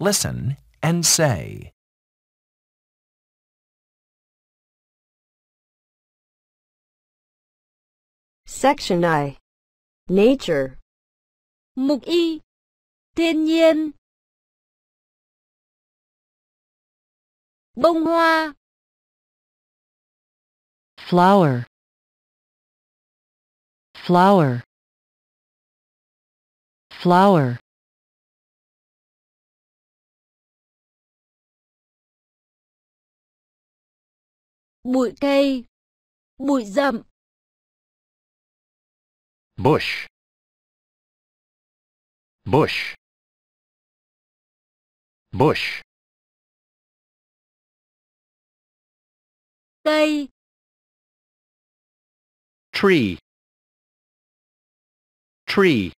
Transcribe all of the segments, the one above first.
Listen and say. Section I Nature Mục Y Thiên nhiên Bông hoa Flower Flower Flower bụi cây, bụi rậm. Bush. Bush. Bush. Cây. Tree. Tree.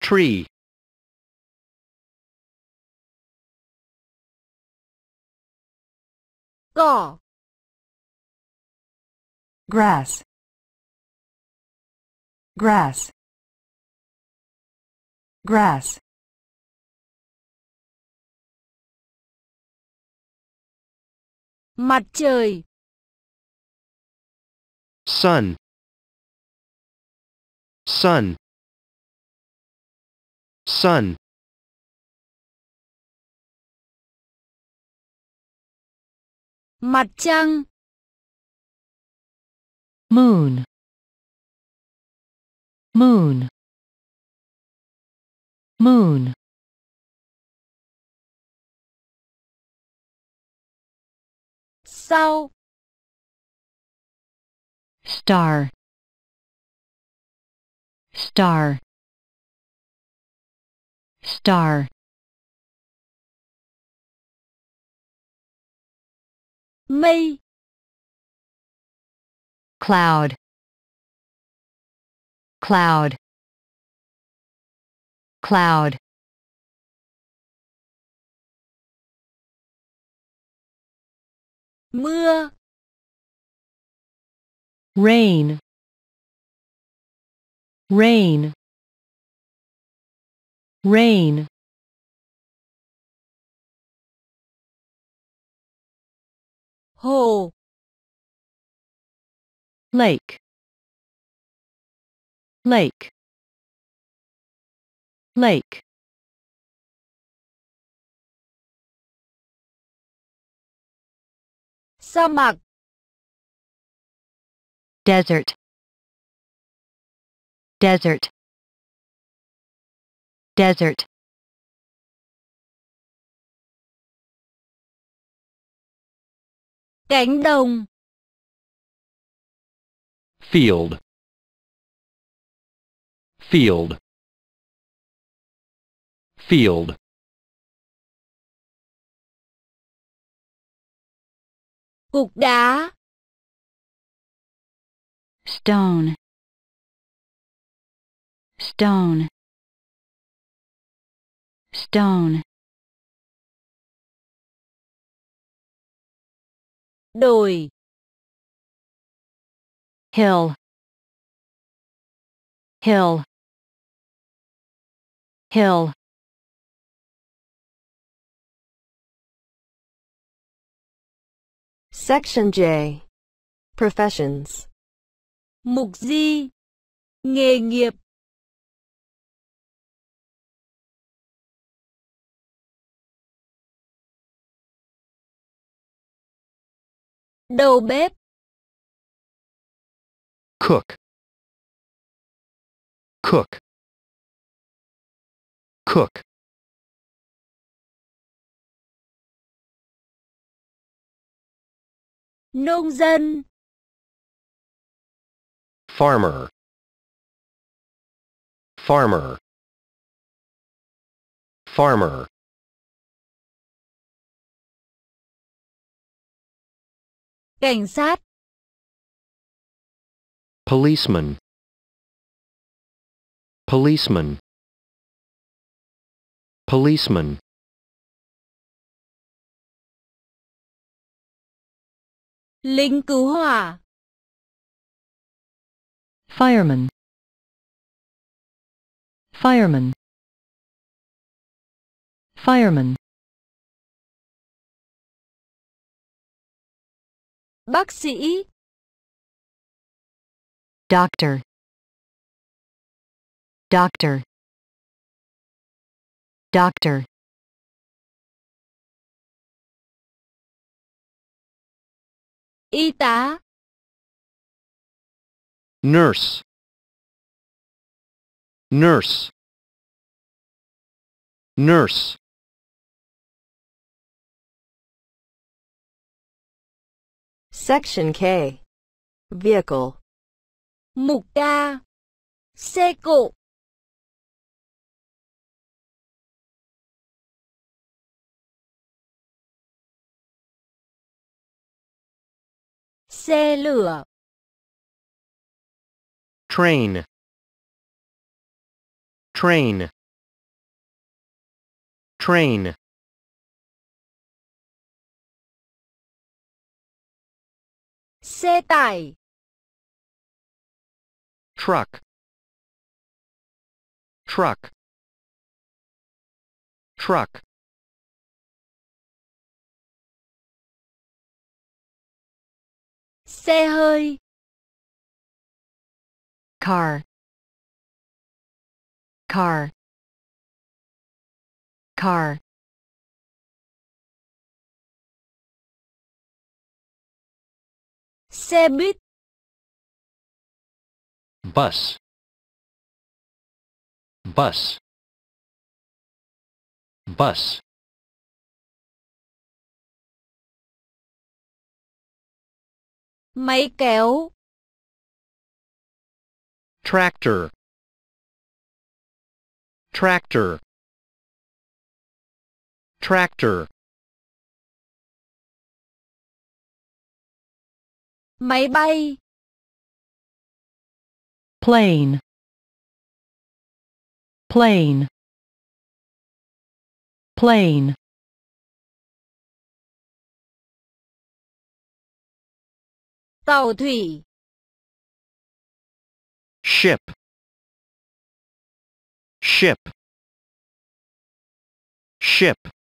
Tree. Go. Grass. Grass. Grass. Mặt trời. Sun. Sun. Sun. Mặt trăng. Moon. Moon. Moon. Sau. Star. Star. Star. mây cloud cloud cloud mưa rain rain rain Hole. Lake. Lake. Lake. Samak. Desert. Desert. Desert. Cánh đồng. Field. Field. Field. Cục đá. Stone. Stone. Stone. đồi hill hill hill Section J Professions Mục Di Nghề nghiệp Đầu bếp. Cook. Cook. Cook. Nông dân. Farmer. Farmer. Farmer. Cảnh sát. Policeman. Policeman. Policeman. Lính cứu hỏa. Fireman. Fireman. Fireman. Bác sĩ. Doctor. Doctor. Doctor. Y tá. Nurse. Nurse. Nurse. Section K. Vehicle. Mục A. Xe cộ. Xe lửa. Train. Train. Train. xe tải truck truck truck xe hơi car car car Xe buýt. Bus. Bus. Bus. Máy kéo. Tractor. Tractor. Tractor. Máy bay. Plane. Plane. Plane. Tàu thủy. Ship. Ship. Ship.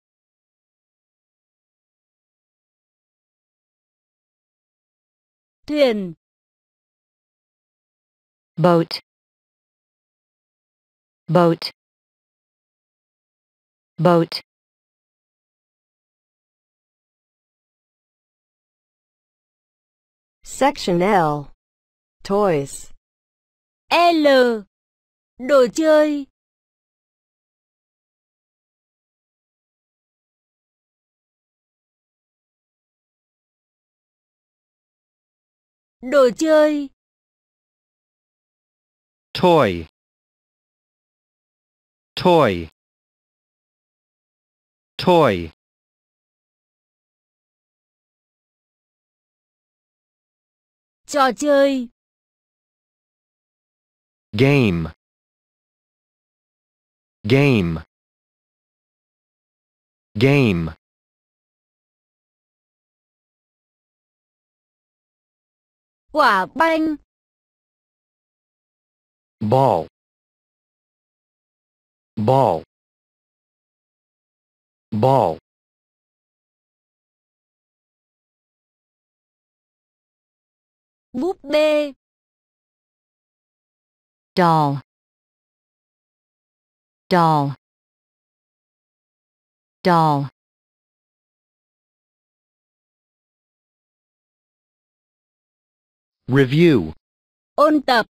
boat boat boat section L toys L đồ chơi Đồ chơi. Toy. Toy. Toy. Trò chơi. Game. Game. Game. quả banh ball ball ball búp bê doll doll doll Review Ôn tập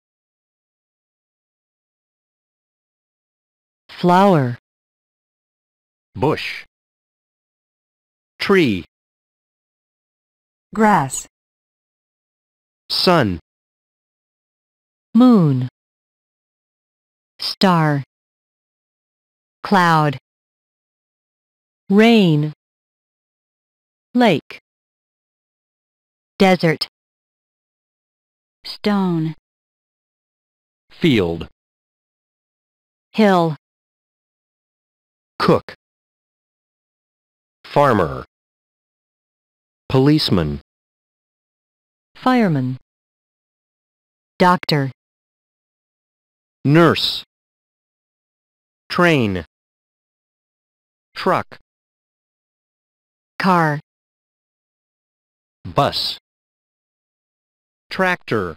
Flower Bush Tree Grass Sun Moon Star Cloud Rain Lake Desert stone field hill cook farmer policeman fireman doctor nurse train truck car bus tractor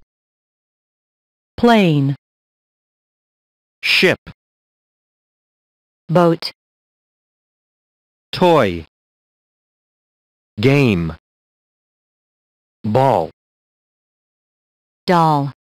plane ship boat toy game ball doll